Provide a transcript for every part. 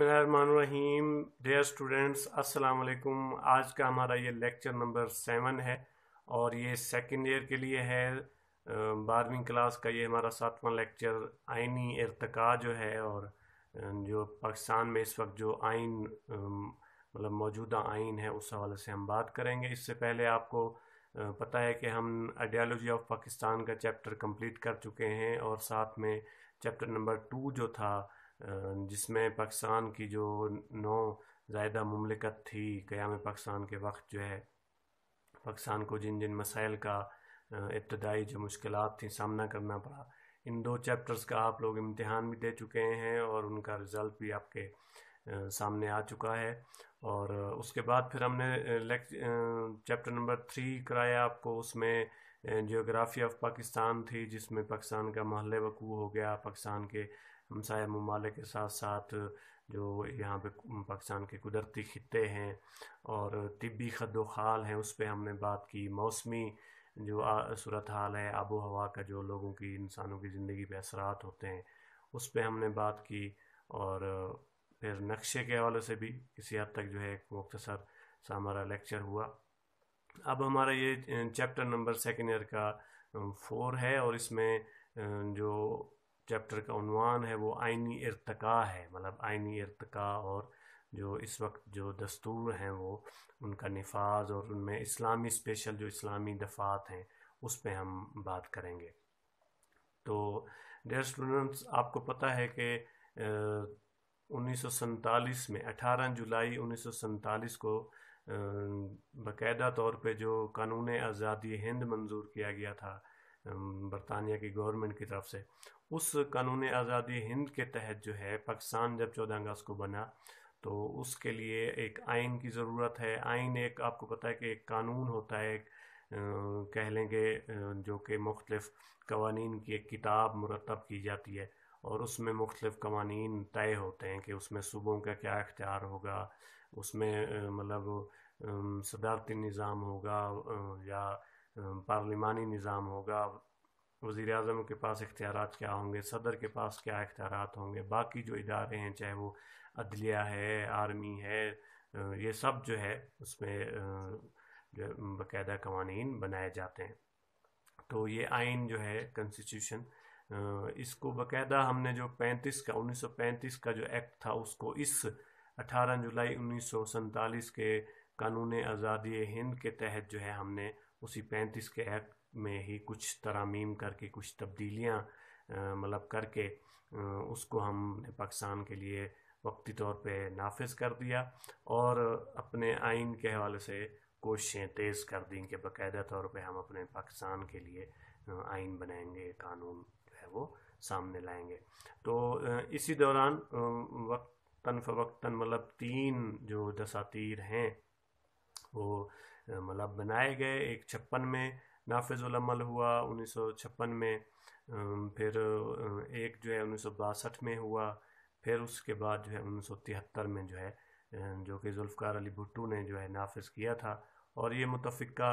रहीम dear students अस्सलाम वालेकुम आज का हमारा ये लेक्चर नंबर सेवन है और ये सेकंड ईयर के लिए है बारहवीं क्लास का ये हमारा सातवां लेक्चर आइनी इरतका जो है और जो पाकिस्तान में इस वक्त जो आइन मतलब मौजूदा आइन है उस हवाले से हम बात करेंगे इससे पहले आपको पता है कि हम आइडियालॉजी ऑफ पाकिस्तान का चैप्टर कम्प्लीट कर चुके हैं और साथ में चैप्टर नंबर टू जो था जिसमें पाकिस्तान की जो नौ जायदा ममलिकत थी क़याम पाकिस्तान के वक्त जो है पाकिस्तान को जिन जिन मसाइल का इब्तदाई जो मुश्किल थी सामना करना पड़ा इन दो चैप्टर्स का आप लोग इम्तहान भी दे चुके हैं और उनका रिज़ल्ट भी आपके सामने आ चुका है और उसके बाद फिर हमने चैप्टर नंबर थ्री कराया आपको उसमें जियोग्राफी ऑफ पाकिस्तान थी जिसमें पाकिस्तान का महल वकू हो गया पाकिस्तान के हमसाय ममालिक के साथ साथ जो यहाँ पे पाकिस्तान के कुदरती खत्े हैं और तिबी खद खाल हैं उस पर हमने बात की मौसमी जो सूरत हाल है आबो हवा का जो लोगों की इंसानों की ज़िंदगी पे असरात होते हैं उस पर हमने बात की और फिर नक्शे के हवाले से भी किसी हद तक जो है एक मख्तसर सा हमारा लेक्चर हुआ अब हमारा ये चैप्टर नंबर सेकेंड ईयर का फोर है और इसमें जो चैप्टर का उनवान है वो आइनी इरतका है मतलब आइनी इरतका और जो इस वक्त जो दस्तूर हैं वो उनका नफाज और उनमें इस्लामी स्पेशल जो इस्लामी दफ़ात हैं उस पर हम बात करेंगे तो डेयर स्टूडेंट्स आपको पता है कि उन्नीस में 18 जुलाई उन्नीस को बाकायदा तौर पे जो कानून आज़ादी हिंद मंजूर किया गया था बरतानिया की गवर्नमेंट की तरफ से उस कानून आज़ादी हिंद के तहत जो है पाकिस्तान जब चौदह अगस्त को बना तो उसके लिए एक आइन की ज़रूरत है आइन एक आपको पता है कि एक कानून होता है एक कह लेंगे जो कि मुख्तलिफ कवानीन की एक किताब मुरतब की जाती है और उसमें मुख्तलिफ कवानीन तय होते हैं कि उसमें सूबों का क्या इख्तियार होगा उसमें मतलब सदारती निज़ाम होगा या पार्लिमानी निज़ाम होगा वज़ी अजम के पास इख्तियार क्या होंगे सदर के पास क्या इख्तियार होंगे बाकी जो इदारे हैं चाहे वो अदलिया है आर्मी है ये सब जो है उसमें जो बाकायदा कवानीन बनाए जाते हैं तो ये आइन जो है कंस्टिट्यूशन इसको बाकायदा हमने जो 35 का 1935 का जो एक्ट था उसको इस 18 जुलाई उन्नीस के कानून आज़ादी हिंद के तहत जो है हमने उसी 35 के एक्ट में ही कुछ तरामीम करके कुछ तब्दीलियाँ मतलब करके उसको हमने पाकिस्तान के लिए वक्ती तौर पे नाफिज कर दिया और अपने आइन के हवाले से कोशिशें तेज़ कर दी कि बाकायदा तौर पे हम अपने पाकिस्तान के लिए आइन बनाएंगे कानून जो है वो सामने लाएंगे तो इसी दौरान वक्त तन फ़वक्ता मतलब तीन जो दसातीर हैं वो मतलब बनाए गए एक छप्पन में नाफिजुलमल हुआ उन्नीस सौ छप्पन में फिर एक जो है उन्नीस सौ बासठ में हुआ फिर उसके बाद जो है उन्नीस सौ तिहत्तर में जो है जो कि जुल्फ़ार अली भुट्टू ने जो है नाफिज किया था और ये मुतफ़ा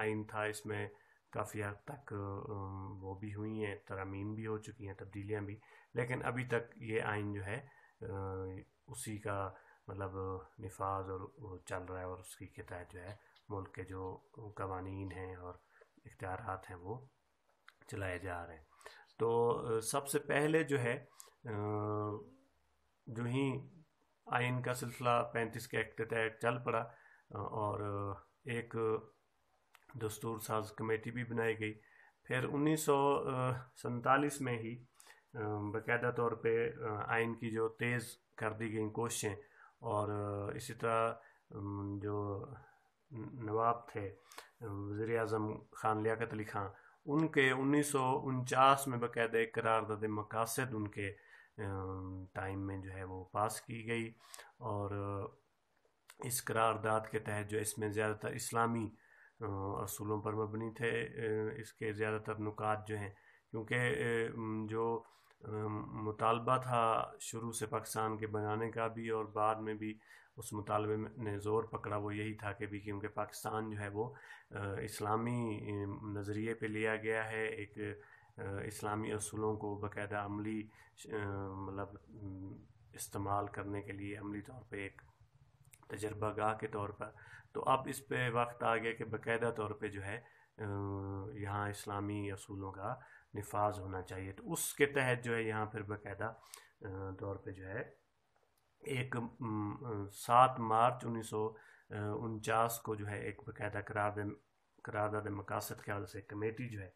आइन था इसमें काफ़ी हद तक वो भी हुई हैं तरामीम भी हो चुकी हैं तब्दीलियाँ भी लेकिन अभी तक ये आइन जो है उसी का मतलब निफाज और चल रहा है और उसकी के तहत जो है मुल्क के जो कवानीन हैं और इख्तियार हैं वो चलाए जा रहे हैं तो सबसे पहले जो है जो ही आइन का सिलसिला पैंतीस के एक्ट के तहत चल पड़ा और एक दस्तूर साज कमेटी भी बनाई गई फिर उन्नीस में ही बाकायदा तौर पर आइन की जो तेज़ कर दी गई कोशिशें और इसी तरह जो नवाब थे वज़ी अजम ख़ान लियाकत अली ख़ान उनके उन्नीस सौ उनचास में बाकायदा एक करारदाद मकासद उनके टाइम में जो है वो पास की गई और इस करारदाद के तहत जो इसमें ज़्यादातर इस्लामी असूलों पर मबनी थे इसके ज़्यादातर नुकात जो हैं क्योंकि जो मुतालबा था शुरू से पाकिस्तान के बनाने का भी और बाद में भी उस मुतालबे ने ज़ोर पकड़ा वो यही था कि भी क्योंकि पाकिस्तान जो है वो इस्लामी नज़रिए पे लिया गया है एक इस्लामी असूलों को बाकायदा अमली मतलब इस्तेमाल करने के लिए अमली तौर पर एक तजर्बा गाह के तौर पर तो अब इस पे वक्त आ गया कि बाकायदा तौर पे जो है यहाँ इस्लामी असूलों का नफाज होना चाहिए तो उसके तहत जो है यहाँ फिर बाकायदा तौर पर जो है एक सात मार्च उन्नीस सौ उनचास को जो है एक बाकायदा करार करारदाद मकासद के हवाले से कमेटी जो है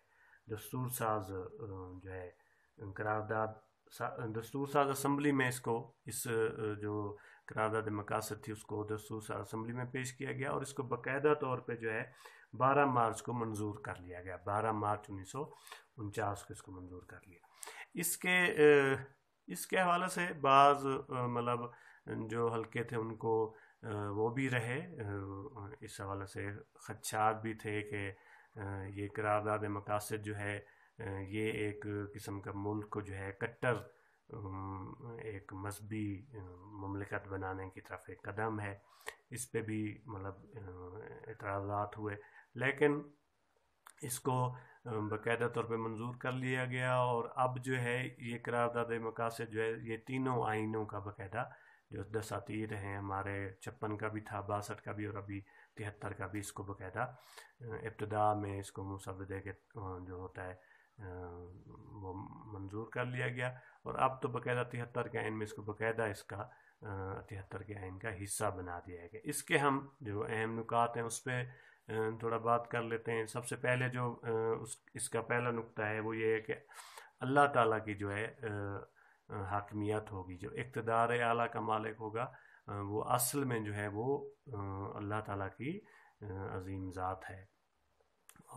दस्तूर साज जो है करारदाद दस्तूर साज असम्बली में इसको इस जो करारदाद मकासद थी उसको दस्तूर असम्बली में पेश किया गया और इसको बाकायदा तौर पर जो है बारह मार्च को मंजूर कर लिया गया बारह मार्च उन्नीस सौ उनचास को इसको मंजूर कर लिया इसके इसके हवाले से बाज़ मतलब जो हल्के थे उनको वो भी रहे इस हवाले से खदशात भी थे कि ये करारदाद मकासद जो है ये एक किस्म का मुल्क को जो है कट्टर एक मजहबी ममलिकत बनाने की तरफ एक कदम है इस पर भी मतलब इतराजात हुए लेकिन इसको बाकायदा तौर पर मंजूर कर लिया गया और अब जो है ये करारदाद मकासद जो है ये तीनों आइनों का बाकायदा जो दसातीर हैं हमारे छप्पन का भी था बासठ का भी और अभी तिहत्तर का भी इसको बाकायदा इब्तदा में इसको मुसवदे के जो होता है वो मंजूर कर लिया गया और अब तो बाकायदा तिहत्तर के आयन में इसको बाकायदा इसका तिहत्तर के आयन का हिस्सा बना दिया गया इसके हम जो अहम नुकात हैं उस पर थोड़ा बात कर लेते हैं सबसे पहले जो उस इसका पहला नुकता है वो ये है कि अल्लाह ताला की जो है हाकमियत होगी जो इकतदार आला का मालिक होगा वो असल में जो है वो अल्लाह ताला की अजीम ज़ात है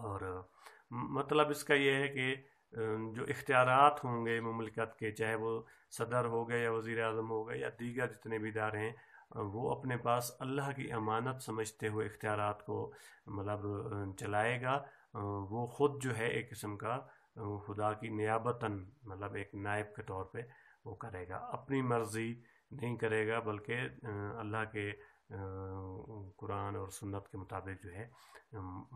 और मतलब इसका यह है कि जो इख्तियार होंगे ममलिकत के चाहे वो सदर हो गए या वज़ी अजम हो गए या दीगर जितने भी इदारे हैं वो अपने पास अल्लाह की अमानत समझते हुए इख्तियार को मतलब चलाएगा वो ख़ुद जो है एक किस्म का खुदा की नियाबतन मतलब एक नायब के तौर पे वो करेगा अपनी मर्ज़ी नहीं करेगा बल्कि अल्लाह के कुरान और सुन्नत के मुताबिक जो है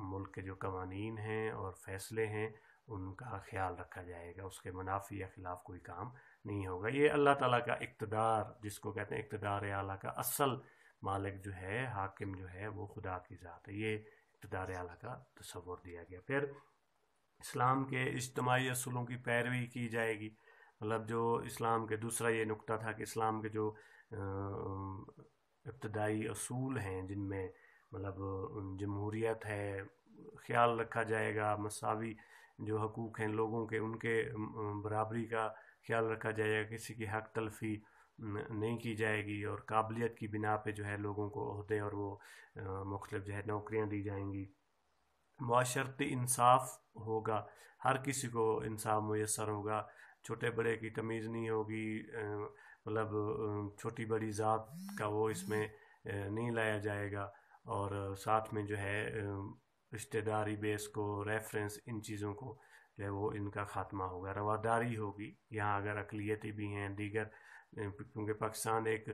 मुल्क के जो कवानीन हैं और फैसले हैं उनका ख्याल रखा जाएगा उसके मुनाफी या खिलाफ कोई काम नहीं होगा ये अल्लाह ताला का इकतदार जिसको कहते हैं इकतदार आला का असल मालिक जो है हाकिम जो है वो खुदा की ज़ात है ये इकतदार आला का तस्वर दिया गया फिर इस्लाम के इज्तमाही असूलों की पैरवी की जाएगी मतलब जो इस्लाम के दूसरा ये नुकता था कि इस्लाम के जो इब्तदाई असूल हैं जिनमें मतलब जमहूरीत है ख्याल रखा जाएगा मसावी जो हकूक़ हैं लोगों के उनके बराबरी का ख्याल रखा जाएगा किसी की हक तलफी नहीं की जाएगी और काबिलियत की बिना पे जो है लोगों को अहदे और वो मुख्तलिफ जो है नौकरियाँ दी जाएंगी माशरती इंसाफ होगा हर किसी को इंसाफ मैसर होगा छोटे बड़े की तमीज़ नहीं होगी मतलब छोटी बड़ी ज़ात का वो इसमें नहीं लाया जाएगा और साथ में जो है रिश्तेदारी बेस को रेफरेंस इन चीज़ों को जो है वो इनका खात्मा होगा रवादारी होगी यहाँ अगर अकलीतें भी हैं दीगर क्योंकि पाकिस्तान एक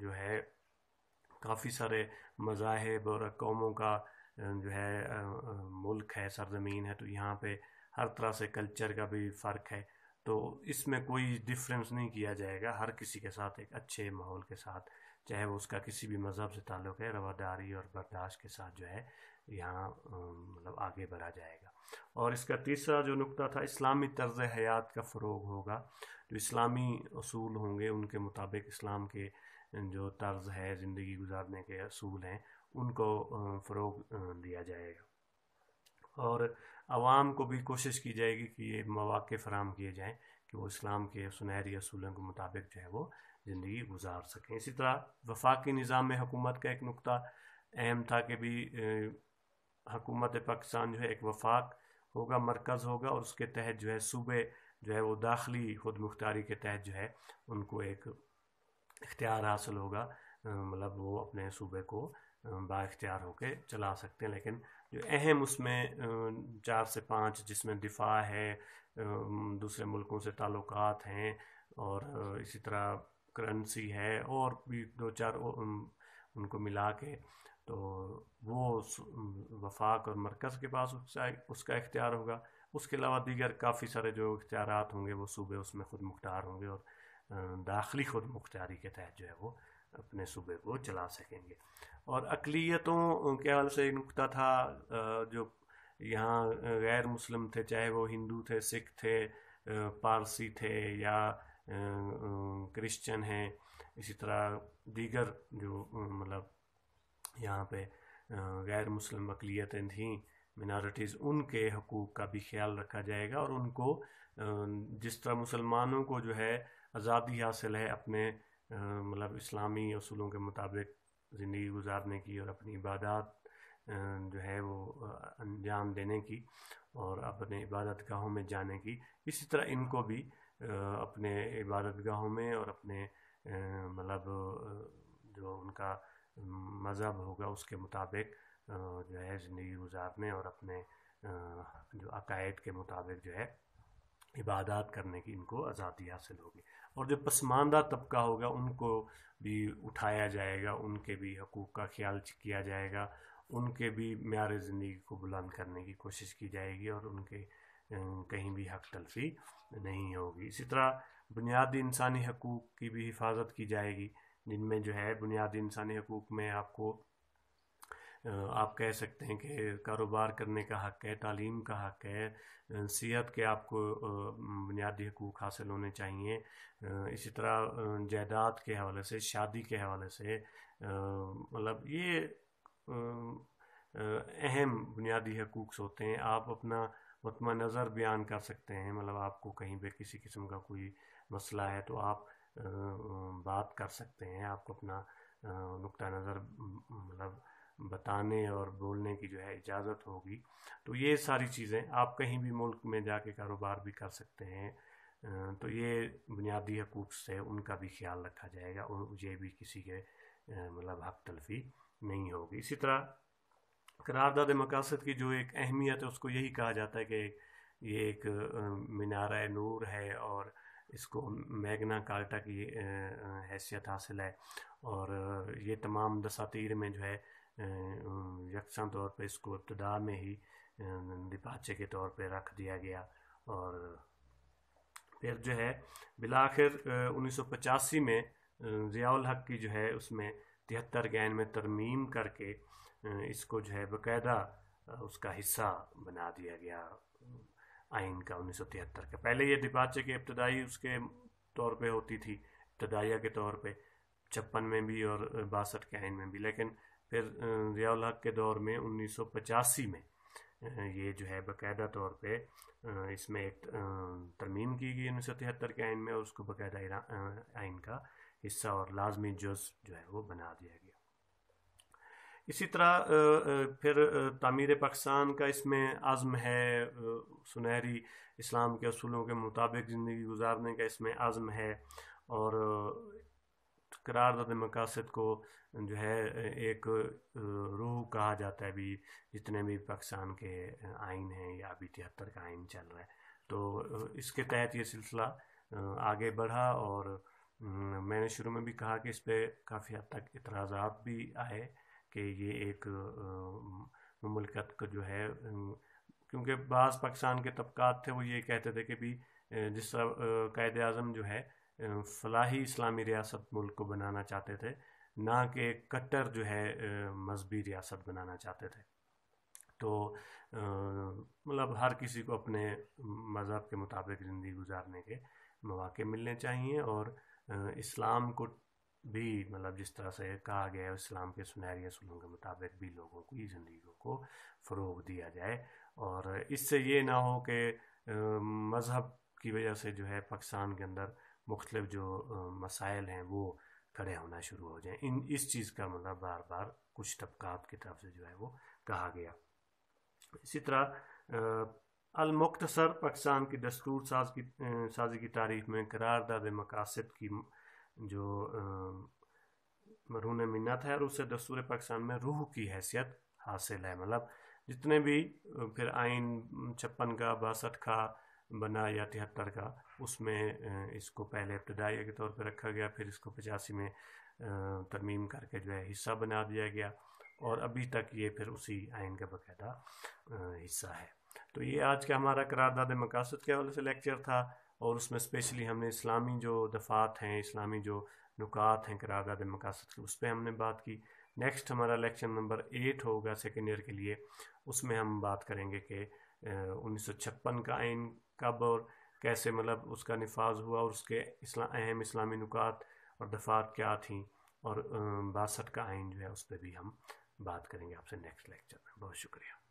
जो है काफ़ी सारे मज़ाहब और कौमों का जो है मुल्क है सरजमीन है तो यहाँ पे हर तरह से कल्चर का भी फ़र्क है तो इसमें कोई डिफरेंस नहीं किया जाएगा हर किसी के साथ एक अच्छे माहौल के साथ चाहे वो उसका किसी भी मज़हब से ताल्लुक़ है रवादारी और बर्दाश्त के साथ जो है यहाँ मतलब आगे बढ़ा जाएगा और इसका तीसरा जो नुकता था इस्लामी तर्ज हयात का फ़रोग होगा जो इस्लामी असूल होंगे उनके मुताबिक इस्लाम के जो तर्ज है ज़िंदगी गुजारने के असूल हैं उनको फ़रोग दिया जाएगा और आवाम को भी कोशिश की जाएगी कि ये मौाक़े फ़राम किए जाएँ कि वो इस्लाम के सुनहरी असूलों के मुताबिक जो है वो ज़िंदगी गुजार सकें इसी तरह वफाकी निज़ाम में हुकूमत का एक नुकता अहम था कि भी हकूमत पाकिस्तान जो है एक वफाक होगा मरकज़ होगा और उसके तहत जो है सूबे जो है वो दाखिली खुद मुख्तारी के तहत जो है उनको एक इख्तियार हासिल होगा मतलब वो अपने सूबे को बाख्तियार होके चला सकते हैं लेकिन जो अहम उसमें चार से पाँच जिसमें दिफा है दूसरे मुल्कों से ताल्लुक हैं और इसी तरह करेंसी है और भी दो चार उनको मिला के तो वो वफाक और मरकज़ के पास उसका उसका इख्तियार होगा उसके अलावा दीगर काफ़ी सारे जो इख्तियार होंगे वो सूबे उसमें ख़ुद मुख्तार होंगे और दाखिली ख़ुद मुख्तारी के तहत जो है वो अपने सूबे को चला सकेंगे और अकलीतों के हवाले से नुकता था जो यहाँ गैर मुस्लिम थे चाहे वो हिंदू थे सिख थे पारसी थे या क्रिश्चियन हैं इसी तरह दीगर जो मतलब यहाँ पे गैर मुस्लिम अकलीतें थीं मिनारटीज़ उनके हकूक़ का भी ख्याल रखा जाएगा और उनको जिस तरह मुसलमानों को जो है आज़ादी हासिल है अपने मतलब इस्लामी असूलों के मुताबिक ज़िंदगी गुजारने की और अपनी इबादत जो है वो अंजाम देने की और अपने इबादत गाहों में जाने की इसी तरह इनको भी अपने इबादत गाहों में और अपने मतलब जो उनका मज़हब होगा उसके मुताबिक जो है ज़िंदगी गुजारने और अपने जो अकायद के मुताबिक जो है इबादत करने की इनको आज़ादी हासिल होगी और जो पसमानदा तबका होगा उनको भी उठाया जाएगा उनके भी हकूक़ का ख्याल किया जाएगा उनके भी मैार ज़िंदगी को बुलंद करने की कोशिश की जाएगी और उनके कहीं भी हक तलफी नहीं होगी इसी तरह बुनियादी इंसानी हकूक़ की भी हिफाजत की जाएगी जिनमें जो है बुनियादी इंसानी हकूक़ में आपको आप कह सकते हैं कि कारोबार करने का हक है तालीम का हक है सेहत के आपको बुनियादी हकूक़ हासिल होने चाहिए इसी तरह जायदाद के हवाले से शादी के हवाले से मतलब ये अहम बुनियादी हकूक़ होते हैं आप अपना मतम नज़र बयान कर सकते हैं मतलब आपको कहीं पे किसी किस्म का कोई मसला है तो आप बात कर सकते हैं आपको अपना नुक़ नज़र मतलब बताने और बोलने की जो है इजाज़त होगी तो ये सारी चीज़ें आप कहीं भी मुल्क में जाके कारोबार भी कर सकते हैं तो ये बुनियादी हकूक से उनका भी ख्याल रखा जाएगा और ये भी किसी के मतलब हक तलफी नहीं होगी इसी तरह करारदाद मकासद की जो एक अहमियत है उसको यही कहा जाता है कि ये एक मीनारा नूर है और इसको मैगना कार्टा की हैसियत हासिल है और ये तमाम दसातीर में जो है यकसम तौर पे इसको इब्तदा में ही दिपाचे के तौर पे रख दिया गया और फिर जो है बिलाखिर उन्नीस सौ पचासी में ज़ियाल हक की जो है उसमें तिहत्तर गैन में तरमीम करके इसको जो है बकायदा उसका हिस्सा बना दिया गया आइन का उन्नीस सौ तिहत्तर का पहले ये दिपाचे के इब्तदाई उसके तौर पे होती थी इब्तदाइया के तौर पे छप्पन में भी और बासठ के आइन में भी लेकिन फिर जियाल हक के दौर में उन्नीस में ये जो है बाकायदा तौर पे इसमें एक तरमीम की गई उन्नीस सौ तिहत्तर के आइन में और उसको बाकायदा आइन का हिस्सा और लाजमी जुज जो है वो बना दिया गया इसी तरह फिर तमीर पाकिस्तान का इसमें आज़म है सुनहरी इस्लाम के असूलों के मुताबिक ज़िंदगी गुजारने का इसमें आज़म है और करारदाद मकासद को जो है एक रूह कहा जाता है अभी जितने भी पाकिस्तान के आइन हैं या अभी तिहत्तर का आइन चल रहा है तो इसके तहत ये सिलसिला आगे बढ़ा और मैंने शुरू में भी कहा कि इस पर काफ़ी हद तक इतराज़ात भी आए कि ये एक ममलकत को जो है क्योंकि बाज़ पाकिस्तान के तबकात थे वो ये कहते थे कि भी जिस तरह कायद अजम जो है फलाही इस्लामी रियासत मुल्क को बनाना चाहते थे ना कि कट्टर जो है मजहबी रियासत बनाना चाहते थे तो मतलब हर किसी को अपने मज़हब के मुताबिक ज़िंदगी गुजारने के मौाक़े मिलने चाहिए और इस्लाम को भी मतलब जिस तरह से कहा गया है इस्लाम के सुनहरी असूलों के मुताबिक भी लोगों की ज़िंदगी को फ़रोग दिया जाए और इससे ये ना हो कि मज़हब की वजह से जो है पाकिस्तान के अंदर मुख्तलिफ जो मसाइल हैं वो खड़े होना शुरू हो जाएँ इन इस चीज़ का मतलब बार बार कुछ तबकात की तरफ से जो है वो कहा गया इसी तरह अलमुख्तसर पाकिस्तान की दस्तूर साज की साजी की तारीख में करारदाद मकासद की जो मरून मन्नत है और उससे दस्तूर पाकिस्तान में रूह की हैसियत हासिल है मतलब जितने भी फिर आइन छप्पन का बासठ का बना या तिहत्तर का उसमें इसको पहले इब्तदाई के तौर पर रखा गया फिर इसको पचासी में तरमीम करके जो है हिस्सा बना दिया गया और अभी तक ये फिर उसी आयन का बाकायदा हिस्सा है तो ये आज का हमारा करारदाद मकासद के हवाले से लेक्चर था और उसमें स्पेशली हमने इस्लामी जो दफ़ात हैं इस्लामी जो नुकात हैं करारदाद मकासद की उस पर हमने बात की नेक्स्ट हमारा लेक्चर नंबर एट होगा सेकेंड ईयर के लिए उसमें हम बात करेंगे कि उन्नीस सौ छप्पन का आइन कब और कैसे मतलब उसका नफाज हुआ और उसके इस्ला अहम इस्लामी नुकात और दफात क्या थी और बासठ का आइन जो है उस पर भी हम बात करेंगे आपसे नेक्स्ट लेक्चर में बहुत शुक्रिया